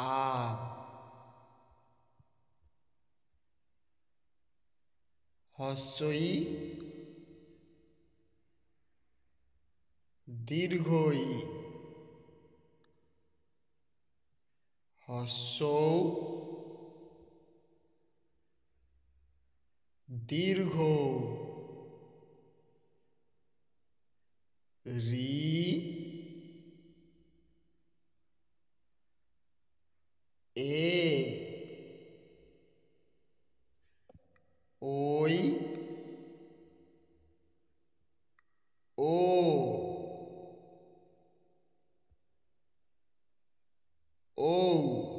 আ ah. হস্যই দীর্ঘই হস্য দীর্ঘ রি এ ওই ও ও